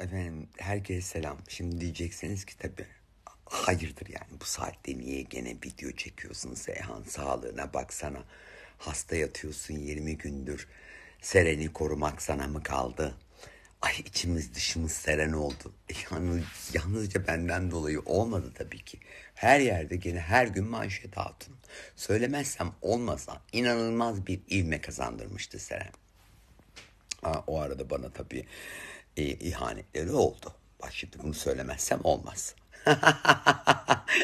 Efendim herkese selam. Şimdi diyeceksiniz ki tabii hayırdır yani bu saatte niye gene video çekiyorsunuz Seyhan sağlığına baksana. Hasta yatıyorsun 20 gündür. Sereni korumak sana mı kaldı? Ay içimiz dışımız seren oldu. E, yalnız, yalnızca benden dolayı olmadı tabii ki. Her yerde gene her gün manşet hatun. Söylemezsem olmasa inanılmaz bir ivme kazandırmıştı Seren. Aa, o arada bana tabii e, ihanetleri oldu. Bak şimdi bunu söylemezsem olmaz.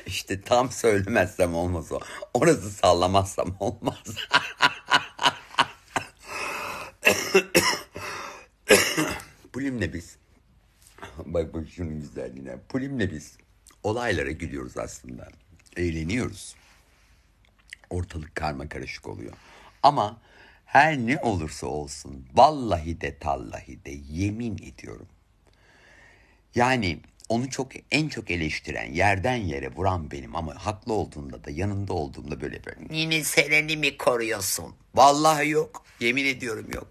İşte tam söylemezsem olmaz o. Orası sallamazsam olmaz. Pulimle biz bak bak şunun güzelliğine. Pulimle biz olaylara gülüyoruz aslında. Eğleniyoruz. Ortalık karma karışık oluyor. Ama her ne olursa olsun vallahi de tallahi de yemin ediyorum. Yani onu çok en çok eleştiren yerden yere vuran benim ama haklı olduğunda da yanında olduğumda böyle böyle yine seneni mi koruyorsun? Vallahi yok. Yemin ediyorum yok.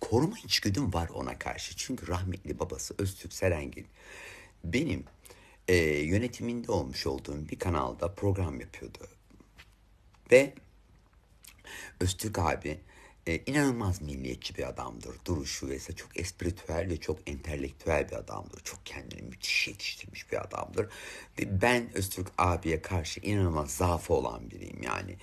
Koruma içgüdüm var ona karşı. Çünkü rahmetli babası Öztürk Serengil benim e, yönetiminde olmuş olduğum bir kanalda program yapıyordu. Ve Öztürk abi e, inanılmaz milliyetçi bir adamdır. Duruşu vesaire çok espritüel ve çok entelektüel bir adamdır. Çok kendini müthiş yetiştirmiş bir adamdır. Ve ben Öztürk abiye karşı inanılmaz zaafı olan biriyim yani.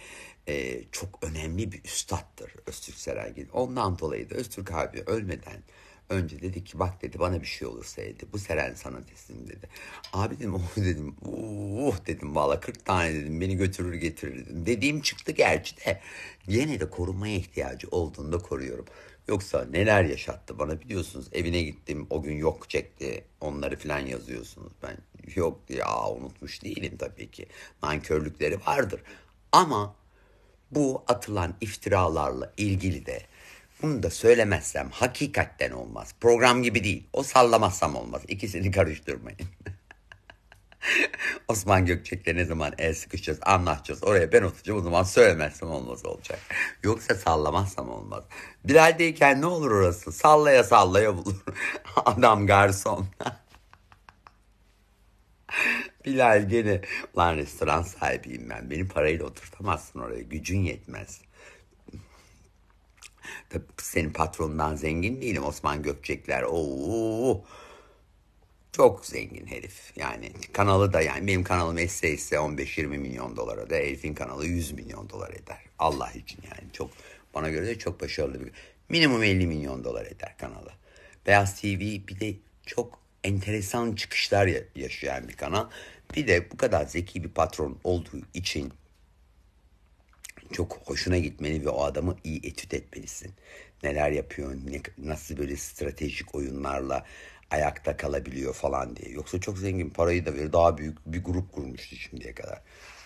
E, çok önemli bir üstattır Öztürk Serengil. Ondan dolayı da Öztürk abi ölmeden Önce dedi ki bak dedi bana bir şey olursa dedi. Bu Seren sana teslim dedi. Abi dedim oh dedim. Oh dedim valla 40 tane dedim. Beni götürür getirir dedim. Dediğim çıktı gerçi de. Yine de korumaya ihtiyacı olduğunda koruyorum. Yoksa neler yaşattı bana biliyorsunuz evine gittim o gün yok çekti onları filan yazıyorsunuz ben yok ya unutmuş değilim tabii ki nankörlükleri vardır ama bu atılan iftiralarla ilgili de bunu da söylemezsem hakikatten olmaz. Program gibi değil. O sallamazsam olmaz. İkisini karıştırmayın. Osman Gökçek'le ne zaman el sıkışacağız, anlaşacağız. Oraya ben oturacağım o zaman söylemezsem olmaz olacak. Yoksa sallamazsam olmaz. Bilal Bilal'deyken ne olur orası? Sallaya sallaya bulur. Adam garson. Bilal gene lan restoran sahibiyim ben. Beni parayla oturtamazsın oraya. Gücün yetmez. Tabii senin patronundan zengin değilim Osman Gökçekler. Oo. Çok zengin herif. Yani kanalı da yani benim kanalım esse ise 15-20 milyon dolara da Elif'in kanalı 100 milyon dolar eder. Allah için yani çok bana göre de çok başarılı bir minimum 50 milyon dolar eder kanalı. Beyaz TV bir de çok enteresan çıkışlar yaşayan bir kanal. Bir de bu kadar zeki bir patron olduğu için çok hoşuna gitmeni ve o adamı iyi etüt etmelisin. Neler yapıyor, ne, nasıl böyle stratejik oyunlarla ayakta kalabiliyor falan diye. Yoksa çok zengin parayı da verir daha büyük bir grup kurmuştu şimdiye kadar.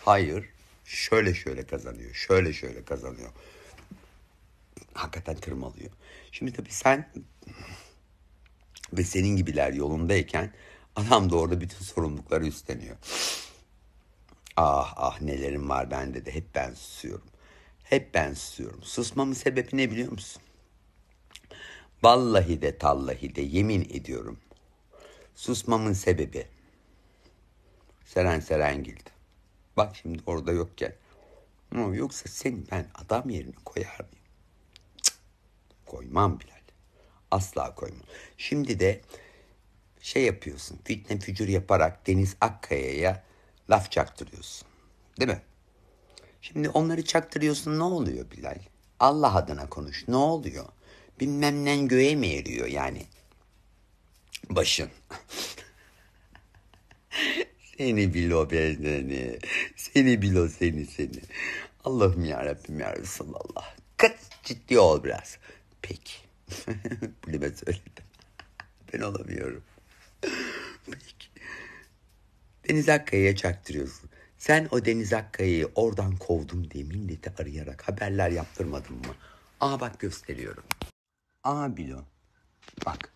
Hayır şöyle şöyle kazanıyor, şöyle şöyle kazanıyor. Hakikaten tırmalıyor. Şimdi tabii sen ve senin gibiler yolundayken adam da orada bütün sorumlulukları üstleniyor. Ah ah nelerim var bende de hep ben susuyorum. Hep ben susuyorum. Susmamın sebebi ne biliyor musun? Vallahi de tallahi de yemin ediyorum. Susmamın sebebi Seren Serengil'di. Bak şimdi orada yokken. Ama yoksa seni ben adam yerine koyar mıyım? Cık, koymam Bilal. Asla koymam. Şimdi de şey yapıyorsun. Fitne fücür yaparak Deniz Akkaya'ya laf çaktırıyorsun. Değil mi? Şimdi onları çaktırıyorsun ne oluyor Bilal? Allah adına konuş ne oluyor? Bilmem ne göğe mi eriyor yani? Başın. seni bilo ben seni. Seni bilo seni seni. Allah'ım yarabbim ya Resulallah. Kaç ciddi ol biraz. Peki. Bunu ben söyledim. Ben olamıyorum. Peki. Deniz Akkaya'ya çaktırıyorsun. Sen o Deniz Akkaya'yı oradan kovdum diye milleti arayarak haberler yaptırmadın mı? Aa bak gösteriyorum. Aa Bilo. Bak.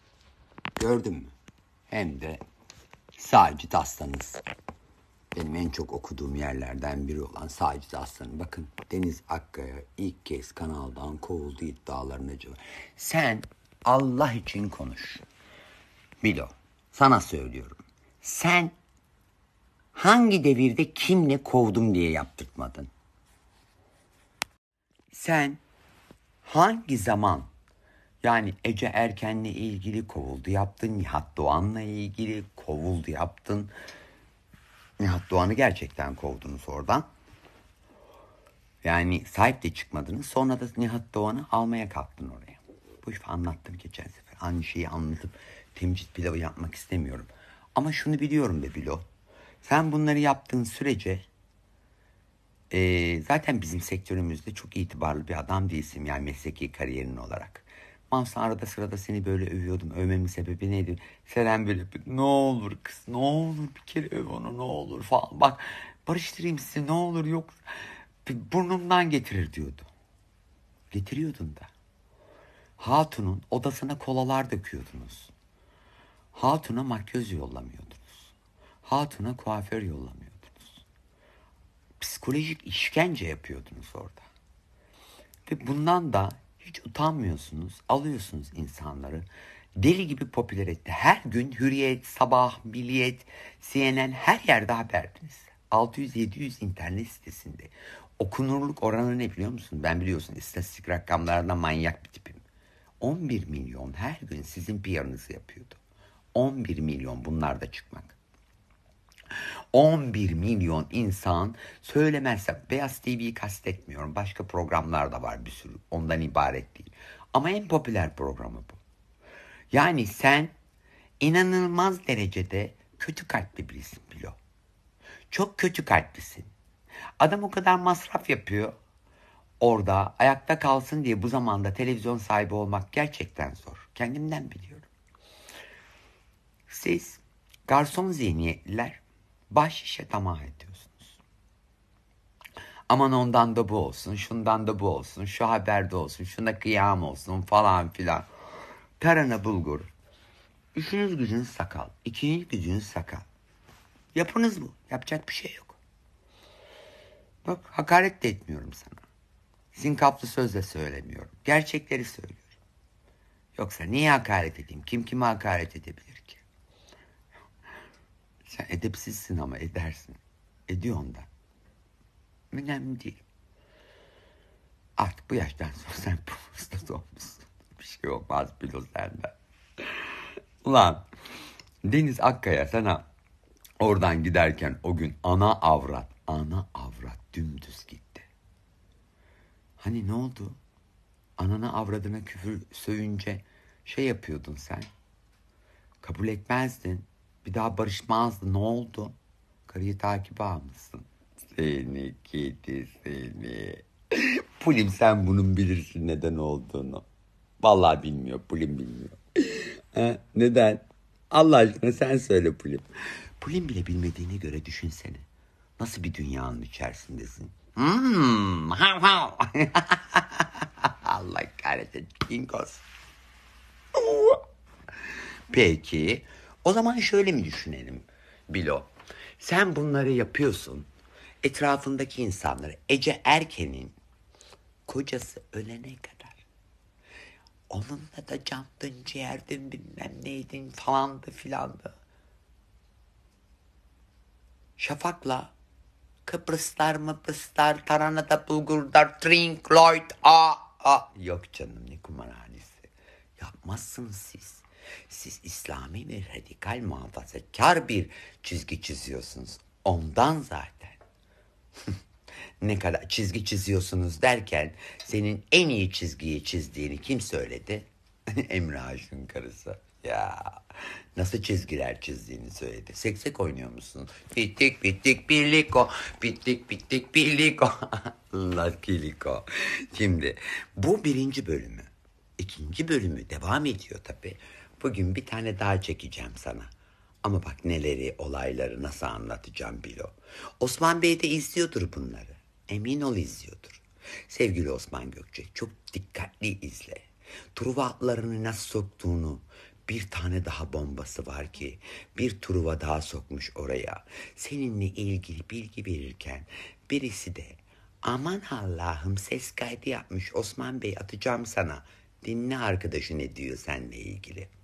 Gördün mü? Hem de Sacit Aslan'ız. Benim en çok okuduğum yerlerden biri olan Sacit Aslan'ın. Bakın Deniz Akkaya ilk kez kanaldan kovuldu iddialarına cevap. Sen Allah için konuş. Bilo sana söylüyorum. Sen hangi devirde kimle kovdum diye yaptırtmadın? Sen hangi zaman yani Ece Erken'le ilgili kovuldu yaptın, Nihat Doğan'la ilgili kovuldu yaptın. Nihat Doğan'ı gerçekten kovdunuz oradan. Yani sahip de çıkmadınız. Sonra da Nihat Doğan'ı almaya kalktın oraya. Bu işi anlattım geçen sefer. Aynı şeyi anlatıp temcit pilavı yapmak istemiyorum. Ama şunu biliyorum be Bilo. Sen bunları yaptığın sürece e, zaten bizim sektörümüzde çok itibarlı bir adam değilsin yani mesleki kariyerin olarak. Mansa arada sırada seni böyle övüyordum. Övmemin sebebi neydi? Seren böyle bir, ne olur kız ne olur bir kere öv onu ne olur falan. Bak barıştırayım sizi ne olur yok Bir burnumdan getirir diyordu. Getiriyordun da. Hatun'un odasına kolalar döküyordunuz. Hatun'a makyöz yollamıyordunuz hatuna kuaför yollamıyordunuz. Psikolojik işkence yapıyordunuz orada. Ve bundan da hiç utanmıyorsunuz. Alıyorsunuz insanları. Deli gibi popüler etti. Her gün Hürriyet, Sabah, Milliyet, CNN her yerde haberdiniz. 600-700 internet sitesinde. Okunurluk oranı ne biliyor musun? Ben biliyorsun istatistik rakamlarına manyak bir tipim. 11 milyon her gün sizin PR'ınızı yapıyordu. 11 milyon bunlar çıkmak. 11 milyon insan söylemezse Beyaz TV'yi kastetmiyorum. Başka programlar da var bir sürü. Ondan ibaret değil. Ama en popüler programı bu. Yani sen inanılmaz derecede kötü kalpli birisin Bilo. Çok kötü kalplisin. Adam o kadar masraf yapıyor. Orada ayakta kalsın diye bu zamanda televizyon sahibi olmak gerçekten zor. Kendimden biliyorum. Siz garson zihniyetliler Baş işe tamah ediyorsunuz. Aman ondan da bu olsun, şundan da bu olsun, şu haber de olsun, şuna kıyam olsun falan filan. Tarhana bulgur. Üçünüz gücünüz sakal. ikinci gücünüz sakal. Yapınız bu. Yapacak bir şey yok. Bak hakaret de etmiyorum sana. kaplı sözle söylemiyorum. Gerçekleri söylüyorum. Yoksa niye hakaret edeyim? Kim kime hakaret edebilir? Sen edepsizsin ama edersin. Ediyor da. Önemli değil. Artık bu yaştan sonra sen profesör olmuşsun. Bir şey olmaz bilo senden. Ulan Deniz Akkaya sana oradan giderken o gün ana avrat, ana avrat dümdüz gitti. Hani ne oldu? Anana avradına küfür söyünce şey yapıyordun sen. Kabul etmezdin. Bir daha barışmazdı. Ne oldu? Karıyı takip almışsın. Seni kedi seni. Pulim sen bunun bilirsin neden olduğunu. Vallahi bilmiyor. Pulim bilmiyor. ha, neden? Allah aşkına sen söyle Pulim. Pulim bile bilmediğine göre düşünsene. Nasıl bir dünyanın içerisindesin? Hmm, ha ha. Allah kahretsin. Pingos. Peki o zaman şöyle mi düşünelim Bilo? Sen bunları yapıyorsun. Etrafındaki insanları Ece Erken'in kocası ölene kadar onunla da candın ciğerdin bilmem neydin falandı filandı. Şafak'la Kıbrıslar Mıbrıslar Tarana'da Bulgurlar Trink Lloyd a a yok canım ne kumarhanesi yapmazsınız siz. Siz İslami ve radikal muhafazakar bir çizgi çiziyorsunuz. Ondan zaten. ne kadar çizgi çiziyorsunuz derken senin en iyi çizgiyi çizdiğini kim söyledi? Emre Aşkın karısı. Ya nasıl çizgiler çizdiğini söyledi. Seksek oynuyor musun? Bittik bittik birliko. Bittik bittik birliko. Lakiliko. Şimdi bu birinci bölümü. İkinci bölümü devam ediyor tabii. Bugün bir tane daha çekeceğim sana. Ama bak neleri, olayları nasıl anlatacağım Bilo. Osman Bey de izliyordur bunları. Emin ol izliyordur. Sevgili Osman Gökçe çok dikkatli izle. Truva atlarını nasıl soktuğunu, bir tane daha bombası var ki bir truva daha sokmuş oraya. Seninle ilgili bilgi verirken birisi de aman Allah'ım ses kaydı yapmış Osman Bey atacağım sana. Dinle arkadaşı ne diyor seninle ilgili.